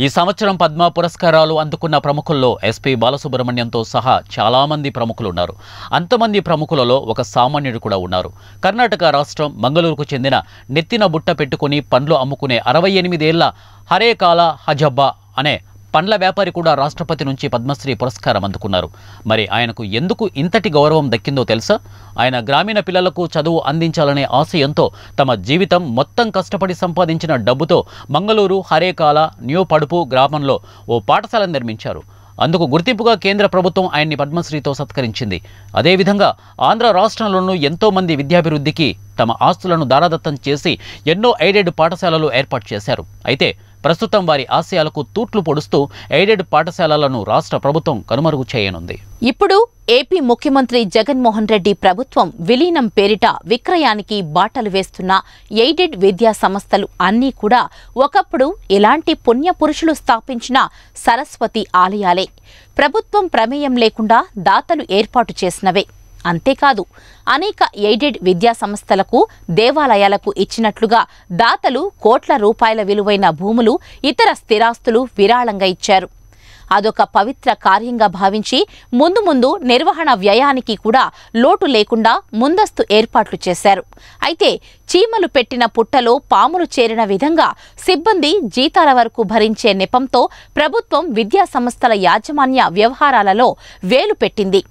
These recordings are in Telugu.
ఈ సంవత్సరం పద్మ పురస్కారాలు అందుకున్న ప్రముఖుల్లో ఎస్పీ బాలసుబ్రహ్మణ్యంతో సహా చాలామంది ప్రముఖులు ఉన్నారు అంతమంది ప్రముఖులలో ఒక సామాన్యుడు కూడా ఉన్నారు కర్ణాటక రాష్ట్రం మంగళూరుకు చెందిన నెత్తిన బుట్ట పెట్టుకుని పండ్లు అమ్ముకునే అరవై ఎనిమిదేళ్ల హరే కాల హజబ్బా అనే పండ్ల వ్యాపారి కూడా రాష్ట్రపతి నుంచి పద్మశ్రీ పురస్కారం అందుకున్నారు మరి ఆయనకు ఎందుకు ఇంతటి గౌరవం దక్కిందో తెలుసా ఆయన గ్రామీణ పిల్లలకు చదువు అందించాలనే ఆశయంతో తమ జీవితం మొత్తం కష్టపడి సంపాదించిన డబ్బుతో మంగళూరు హరేకాల న్యూ పడుపు గ్రామంలో ఓ పాఠశాల నిర్మించారు అందుకు గుర్తింపుగా కేంద్ర ప్రభుత్వం ఆయన్ని పద్మశ్రీతో సత్కరించింది అదేవిధంగా ఆంధ్ర రాష్ట్రంలోనూ ఎంతోమంది విద్యాభివృద్ధికి తమ ఆస్తులను దారాదత్తం చేసి ఎన్నో ఎయిడెడ్ పాఠశాలలు ఏర్పాటు చేశారు అయితే ప్రస్తుతం వారి ఆశయాలకు తూట్లు పొడుస్తూ ఎయిడెడ్ పాఠశాలలను రాష్ట్ర ప్రభుత్వం కనుమరుగు చేయనుంది ఇప్పుడు ఏపీ ముఖ్యమంత్రి జగన్మోహన్ రెడ్డి ప్రభుత్వం విలీనం పేరిట విక్రయానికి బాటలు వేస్తున్న ఎయిడెడ్ విద్యా సంస్థలు అన్నీ కూడా ఒకప్పుడు ఇలాంటి పుణ్యపురుషులు స్థాపించిన సరస్వతి ఆలయాలే ప్రభుత్వం ప్రమేయం లేకుండా దాతలు ఏర్పాటు చేసినవే అంతేకాదు అనేక ఎయిడెడ్ విద్యా సంస్థలకు దేవాలయాలకు ఇచ్చినట్లుగా దాతలు కోట్ల రూపాయల విలువైన భూములు ఇతర స్థిరాస్తులు విరాళంగా ఇచ్చారు అదొక పవిత్ర కార్యంగా భావించి ముందు ముందు నిర్వహణ వ్యయానికి కూడా లోటు లేకుండా ముందస్తు ఏర్పాట్లు చేశారు అయితే చీమలు పెట్టిన పుట్టలో పాములు చేరిన విధంగా సిబ్బంది జీతాల వరకు భరించే నెపంతో ప్రభుత్వం విద్యా సంస్థల యాజమాన్య వ్యవహారాలలో వేలు పెట్టింది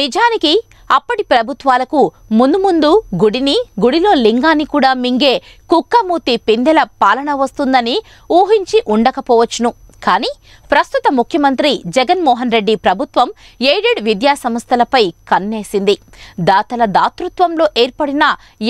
నిజానికి అప్పటి ప్రభుత్వాలకు ముందు ముందు గుడిని గుడిలో లింగాన్ని కూడా మింగే కుక్కమూతి పిందెల పాలన వస్తుందని ఊహించి ఉండకపోవచ్చును కానీ ప్రస్తుత ముఖ్యమంత్రి జగన్మోహన్ రెడ్డి ప్రభుత్వం ఎయిడెడ్ విద్యా సంస్థలపై కన్నేసింది దాతల దాతృత్వంలో ఏర్పడిన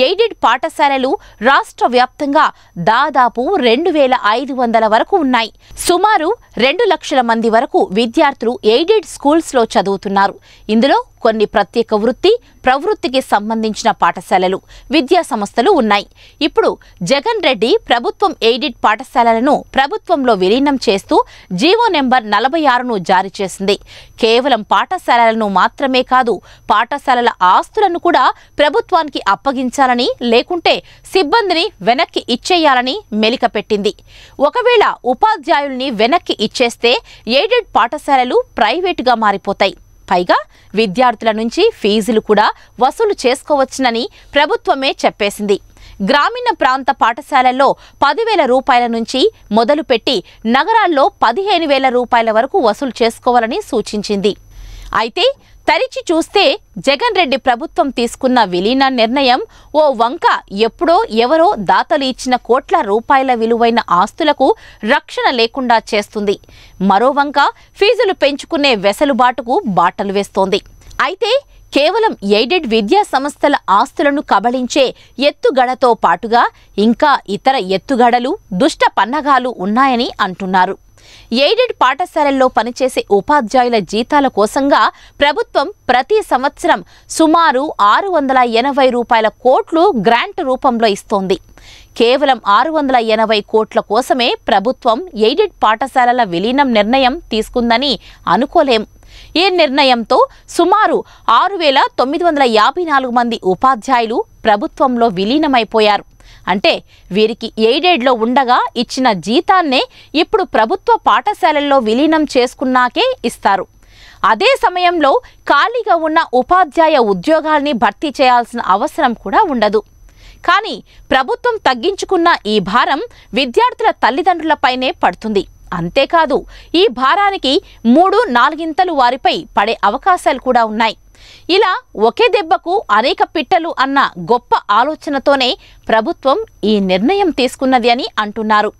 ఎయిడెడ్ పాఠశాలలు రాష్ట్ర వ్యాప్తంగా దాదాపు రెండు వేల ఐదు వందల వరకు ఉన్నాయి సుమారు రెండు లక్షల మంది వరకు విద్యార్థులు ఎయిడెడ్ స్కూల్స్లో చదువుతున్నారు ఇందులో కొన్ని ప్రత్యేక వృత్తి ప్రవృత్తికి సంబంధించిన పాఠశాలలు విద్యా సంస్థలు ఉన్నాయి ఇప్పుడు జగన్ రెడ్డి ప్రభుత్వం ఎయిడెడ్ పాఠశాలలను ప్రభుత్వంలో విలీనం చేస్తూ జీవో నెంబర్ నలభై ఆరును జారీ చేసింది కేవలం పాఠశాలలను మాత్రమే కాదు పాఠశాలల ఆస్తులను కూడా ప్రభుత్వానికి అప్పగించాలని లేకుంటే సిబ్బందిని వెనక్కి ఇచ్చేయాలని మెలికపెట్టింది ఒకవేళ ఉపాధ్యాయుల్ని వెనక్కి ఇచ్చేస్తే ఎయిడెడ్ పాఠశాలలు ప్రైవేటుగా మారిపోతాయి పైగా విద్యార్థుల నుంచి ఫీజులు కూడా వసూలు చేసుకోవచ్చునని ప్రభుత్వమే చెప్పేసింది గ్రామీణ ప్రాంత పాఠశాలల్లో పదివేల రూపాయల నుంచి మొదలుపెట్టి నగరాల్లో పదిహేను వేల రూపాయల వరకు వసూలు చేసుకోవాలని సూచించింది అయితే తరిచి చూస్తే జగన్ రెడ్డి ప్రభుత్వం తీసుకున్న విలీన నిర్ణయం ఓ వంక ఎప్పుడో ఎవరో దాతలు ఇచ్చిన కోట్ల రూపాయల విలువైన ఆస్తులకు రక్షణ లేకుండా చేస్తుంది మరో వంక ఫీజులు పెంచుకునే వెసలుబాటుకు బాటలు వేస్తోంది అయితే కేవలం ఎయిడెడ్ విద్యా సంస్థల ఆస్తులను కబళించే ఎత్తుగడతో పాటుగా ఇంకా ఇతర ఎత్తుగడలు దుష్ట పన్నగాలు ఉన్నాయని అంటున్నారు ఎయిడెడ్ పాఠశాలల్లో పనిచేసే ఉపాధ్యాయుల జీతాల కోసంగా ప్రభుత్వం ప్రతి సంవత్సరం సుమారు ఆరు వందల ఎనభై రూపాయల కోట్లు గ్రాంట్ రూపంలో ఇస్తోంది కేవలం ఆరు వందల ఎనభై కోట్ల కోసమే ప్రభుత్వం ఎయిడెడ్ పాఠశాలల విలీనం నిర్ణయం తీసుకుందని అనుకోలేం ఈ నిర్ణయంతో సుమారు ఆరు వేల తొమ్మిది వందల యాభై నాలుగు మంది ఉపాధ్యాయులు ప్రభుత్వంలో విలీనమైపోయారు అంటే వీరికి ఎయిడెడ్లో ఉండగా ఇచ్చిన జీతాన్నే ఇప్పుడు ప్రభుత్వ పాఠశాలల్లో విలీనం చేసుకున్నాకే ఇస్తారు అదే సమయంలో ఖాళీగా ఉన్న ఉపాధ్యాయ ఉద్యోగాల్ని భర్తీ చేయాల్సిన అవసరం కూడా ఉండదు కానీ ప్రభుత్వం తగ్గించుకున్న ఈ భారం విద్యార్థుల తల్లిదండ్రులపైనే పడుతుంది అంతేకాదు ఈ భారానికి మూడు నాలుగింతలు వారిపై పడే అవకాశాలు కూడా ఉన్నాయి ఇలా ఒకే దెబ్బకు అనేక పిట్టలు అన్న గొప్ప ఆలోచనతోనే ప్రభుత్వం ఈ నిర్ణయం తీసుకున్నది అని అంటున్నారు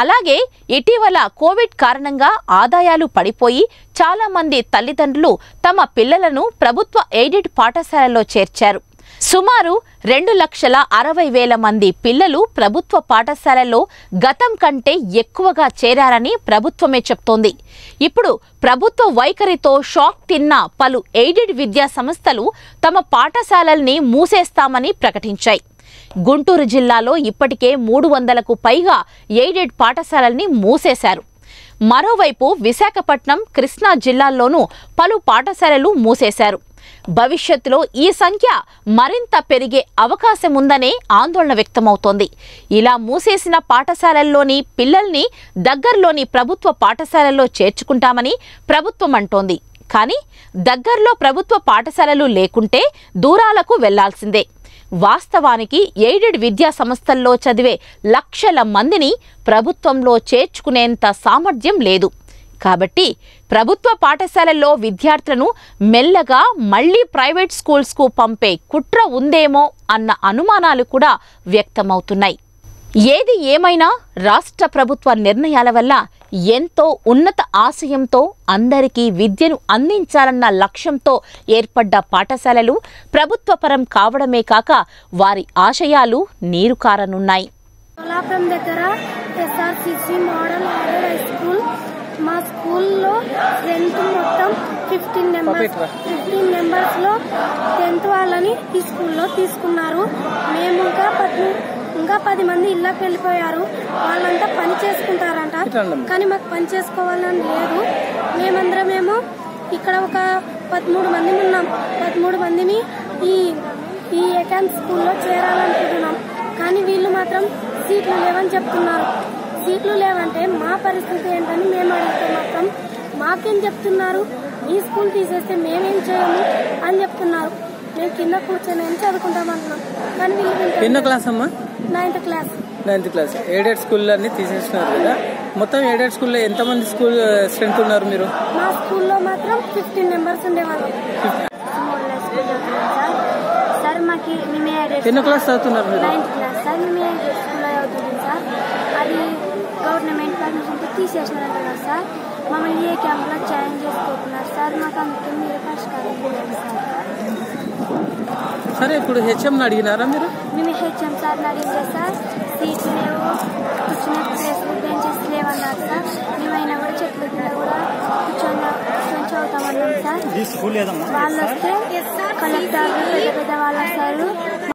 అలాగే ఇటీవల కోవిడ్ కారణంగా ఆదాయాలు పడిపోయి చాలామంది తల్లిదండ్రులు తమ పిల్లలను ప్రభుత్వ ఎయిడెడ్ పాఠశాలలో చేర్చారు సుమారు రెండు లక్షల అరవై వేల మంది పిల్లలు ప్రభుత్వ పాఠశాలలో గతం కంటే ఎక్కువగా చేరారని ప్రభుత్వమే చెప్తోంది ఇప్పుడు ప్రభుత్వ వైఖరితో షాక్ తిన్న పలు ఎయిడెడ్ విద్యా సంస్థలు తమ పాఠశాలల్ని మూసేస్తామని ప్రకటించాయి గుంటూరు జిల్లాలో ఇప్పటికే మూడు వందలకు పైగా ఎయిడెడ్ పాఠశాలల్ని మూసేశారు మరోవైపు విశాఖపట్నం కృష్ణా జిల్లాల్లోనూ పలు పాఠశాలలు మూసేశారు భవిష్యత్తులో ఈ సంఖ్య మరింత పెరిగే అవకాశం ఉందనే ఆందోళన వ్యక్తమవుతోంది ఇలా మూసేసిన పాఠశాలల్లోని పిల్లల్ని దగ్గరలోని ప్రభుత్వ పాఠశాలల్లో చేర్చుకుంటామని ప్రభుత్వం అంటోంది కానీ దగ్గరలో ప్రభుత్వ పాఠశాలలు లేకుంటే దూరాలకు వెళ్లాల్సిందే వాస్తవానికి ఎయిడెడ్ విద్యా సంస్థల్లో చదివే లక్షల మందిని ప్రభుత్వంలో చేర్చుకునేంత సామర్థ్యం లేదు కాబట్టి ప్రభుత్వ పాఠశాలల్లో విద్యార్థులను మెల్లగా మళ్ళీ ప్రైవేట్ స్కూల్స్కు పంపే కుట్ర ఉందేమో అన్న అనుమానాలు కూడా వ్యక్తమవుతున్నాయి ఏది ఏమైనా రాష్ట్ర ప్రభుత్వ నిర్ణయాల వల్ల ఎంతో ఉన్నత ఆశయంతో అందరికీ విద్యను అందించాలన్న లక్ష్యంతో ఏర్పడ్డ పాఠశాలలు ప్రభుత్వపరం కావడమే కాక వారి ఆశయాలు నీరు కారనున్నాయి స్కూల్లో టెన్త్ మొత్తం ఫిఫ్టీన్ నెంబర్స్ ఫిఫ్టీన్ నెంబర్స్ లో టెన్త్ వాళ్ళని ఈ స్కూల్లో తీసుకున్నారు మేము ఇంకా పది ఇంకా పది మంది ఇళ్ళకి వెళ్ళిపోయారు వాళ్ళంతా పని చేసుకుంటారంట కానీ మాకు పని చేసుకోవాలని లేదు మేమందరం మేము ఇక్కడ ఒక పదమూడు మంది ఉన్నాం పదమూడు మందిని ఈ ఈ ఎకాన్ స్కూల్లో చేరాలనుకుంటున్నాం కానీ వీళ్ళు మాత్రం సీట్లు లేవని చెప్తున్నారు సీట్లు లేవంటే మా పరిస్థితి ఏంటని మేము మాకేం చెప్తున్నారు మీ స్కూల్ తీసేస్తే మేమేం చేయము అని చెప్తున్నారు మేము కింద కూర్చొని ఏం చదువుకుంటామంటున్నాం కానీ ఎన్నో క్లాస్ అమ్మా ninth class ninth class aided school అన్ని తీసేస్తున్నారు కదా మొత్తం ఎయిడెడ్ స్కూల్లో ఎంతమంది స్కూల్ స్ట్రెంత్ ఉన్నారు మీరు మా స్కూల్లో మాత్రం ఫిఫ్టీన్ మెంబర్స్ ఉండేవాళ్ళు సార్ ఎన్నో క్లాస్ చదువుతున్నారు మీరు నైన్త్ సార్ మేము చదువుతున్నాం సార్ అది గవర్నమెంట్ పర్మిషన్ తీసేసిన సార్ మమ్మల్ని ఏ క్యాంప్లో జాయిన్ చేసుకుంటున్నారు సార్ మాకు అందుకే మీరు పరిష్కారం చేయండి సార్ సరే ఇప్పుడు హెచ్ఎం అడిగినారా మీరు మేము హెచ్ఎం సార్ అడిగితే సార్ సీట్ లేవు కూర్చునే ప్లేస్ బెంచెస్ లేవన్నారు సార్ మేమైనా కూడా చెట్లు కింద కూడా కూర్చొని కూర్చొని చదువుతామన్నాం సార్ వాళ్ళు వస్తే కలెక్టర్ పెద్ద పెద్ద వాళ్ళు వస్తారు